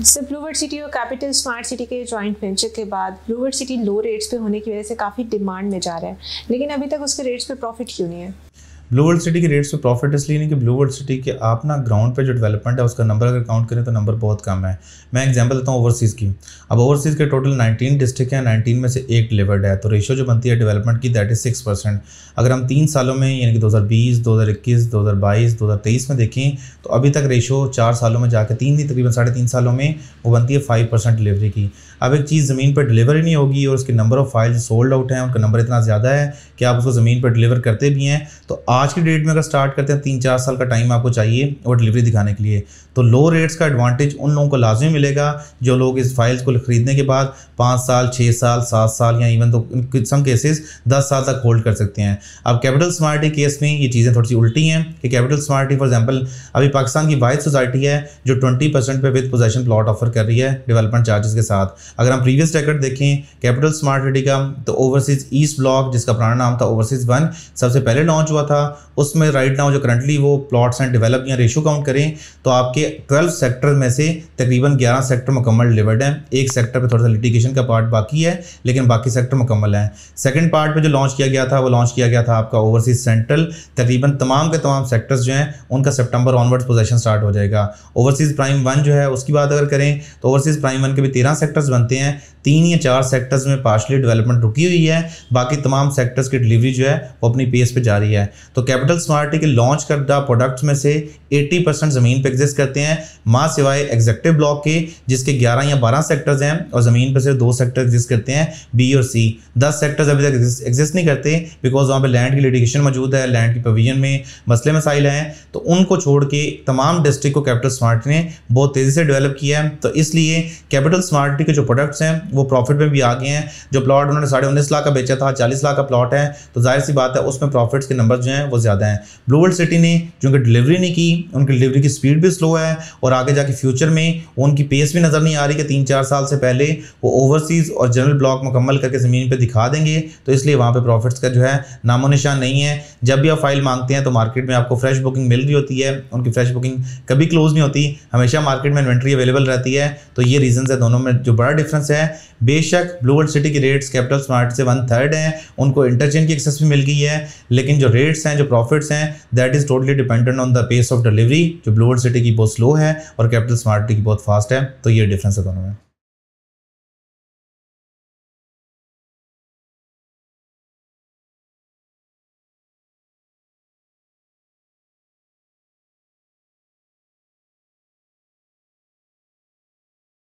जैसे blue world city और capital smart city के जॉइंट वेंचर के बाद ब्लूवर्ड सिटी लो रेट्स पे होने की वजह से काफ़ी डिमांड में जा रहा है लेकिन अभी तक उसके रेट्स पे प्रॉफिट क्यों नहीं है ब्लू वर्ल्ड सिटी के रेट्स पे प्रॉफिट इसलिए नहीं कि ब्लू वर्ल्ड सिटी के आप ना ग्राउंड पे जो डेवलपमेंट है उसका नंबर अगर काउंट करें तो नंबर बहुत कम है मैं एग्जांपल देता हूँ ओवरसीज़ की अब ओवरसीज़ के टोटल 19 डिस्ट्रिक्ट हैं 19 में से एक डिलीवर्ड है तो रेशो जो बनती है डेवलपमेंट की दैट इज़ सिक्स परसेंट अगर हम तीन सालों में यानी कि दो हज़ार बीस दो हज़ार इक्कीस दो हज़ार बाईस दो हज़ार तेईस में देखें तो अभी तक रेशो चार सालों में जाकर तीन ही तकरीबन साढ़े तीन सालों में वो बनती है फाइव परसेंट डिलीवरी की अब एक चीज़ ज़मीन पर डिलीवर ही नहीं होगी और उसके number of file sold out हैं उनका नंबर इतना ज़्यादा है कि आप उसको ज़मीन पर डिलीवर करते भी हैं तो आज की डेट में अगर स्टार्ट करते हैं तीन चार साल का टाइम आपको चाहिए और डिलीवरी दिखाने के लिए तो लो रेट्स का एडवांटेज उन लोगों को लाजमी मिलेगा जो लोग इस फाइल्स को ख़रीदने के बाद पाँच साल छः साल सात साल या इवन तो सम केसेस दस साल तक होल्ड कर सकते हैं अब कैपिटल स्मार्टी केस में ये चीज़ें थोड़ी सी उल्टी हैं कि कैपिटल स्मार्टी फॉर एग्जाम्पल अभी पाकिस्तान की वाइड सोसाइटी है जो ट्वेंटी परसेंट पर विद पोजेशन प्लॉट ऑफर कर रही है डेवलपमेंट चार्जेस के साथ अगर हम प्रीवियस रिकॉर्ड देखें कैपिटल स्मार्ट सिटी का तो ओवरसीज़ ईस्ट ब्लॉक जिसका पुराना नाम था ओवरसीज़ वन सबसे पहले लॉन्च हुआ था उसमें राइट नाउ जो करंटली वो प्लॉट्स एंड डेवलप या रेशो काउंट करें तो आपके 12 सेक्टर में से तकरीबन 11 सेक्टर मुकम्मल डिलीवर्ड हैं एक सेक्टर पे थोड़ा सा लिटिगेशन का पार्ट बाकी है लेकिन बाकी सेक्टर मुकम्मल हैं सेकेंड पार्ट में जो लॉन्च किया गया था वो लॉन्च किया गया था आपका ओवरसीज सेंट्रल तकरीबन तमाम के तमाम सेक्टर्स जो हैं उनका सेप्टेम्बर ऑनवर्ड्स पोजेशन स्टार्ट हो जाएगा ओवरसीज़ प्राइम वन जो है उसकी बात अगर करें तो ओवरसीज़ प्राइम वन के भी तेरह सेक्टर्स बनते हैं तीन या चार सेक्टर्स में पार्शली डेवलपमेंट रुकी हुई है बाकी तमाम सेक्टर्स की डिलीवरी जो है वो अपनी पेस पे जारी है तो तो कैपिटल स्मार्टी के लॉन्च करदा प्रोडक्ट्स में से 80 परसेंट ज़मीन पे एग्जिस्ट करते हैं माँ सिवाय एग्जेक्टिव ब्लॉक के जिसके 11 या 12 सेक्टर्स हैं और ज़मीन पर सिर्फ दो सेक्टर एग्जिस्ट करते हैं बी और सी दस सेक्टर्स अभी तक एग्जिस्ट नहीं करते बिकॉज वहाँ पर लैंड की लिटिगेशन मौजूद है लैंड की प्रोविजन में मसले मसाइल हैं तो उनको छोड़ के तमाम डिस्ट्रिक्ट को कैपिटल स्मार्ट ने बहुत तेज़ी से डेवलप किया है तो इसलिए कैपिटल स्मार्टी के जो प्रोडक्ट्स हैं वो प्रॉफिट में भी आ गए हैं जो प्लॉट उन्होंने साढ़े उन्नीस लाख का बेचा था चालीस लाख का प्लॉट है तो जाहिर सी बात है उसमें प्रॉफिट्स के नंबर जो हैं वो ज़्यादा हैं ब्लू वर्ल्ड सिटी ने जो कि डिलीवरी नहीं की उनकी डिलीवरी की स्पीड भी स्लो है और आगे जाके फ्यूचर में उनकी पेस भी नज़र नहीं आ रही कि तीन चार साल से पहले वो ओवरसीज़ और जनरल ब्लॉक मुकम्मल करके ज़मीन पर दिखा देंगे तो इसलिए वहाँ पर प्रॉफिट्स का जो है नामो निशान नहीं है जब भी आप फाइल मांगते हैं तो मार्केट में आपको फ्रेश बुकिंग मिल रही होती है उनकी फ्रेश बुकिंग कभी क्लोज नहीं होती हमेशा मार्केट में इन्वेंट्री अवेलेबल रहती है तो ये रीज़न है दोनों में जो बड़ा डिफरेंस है बेशक ब्लू वर्ल्ड सिटी की रेट्स कैपिटल स्मार्ट से वन थर्ड है उनको इंटरचेंज की एक्सेस भी मिल गई है लेकिन जो रेट्स हैं जो प्रॉफिट्स हैं that is totally dependent on the pace of delivery जो ब्लूवर्ड सिटी की बहुत स्लो है और कैपिटल स्मार्ट सिटी की बहुत फास्ट है तो ये डिफरेंस है दोनों में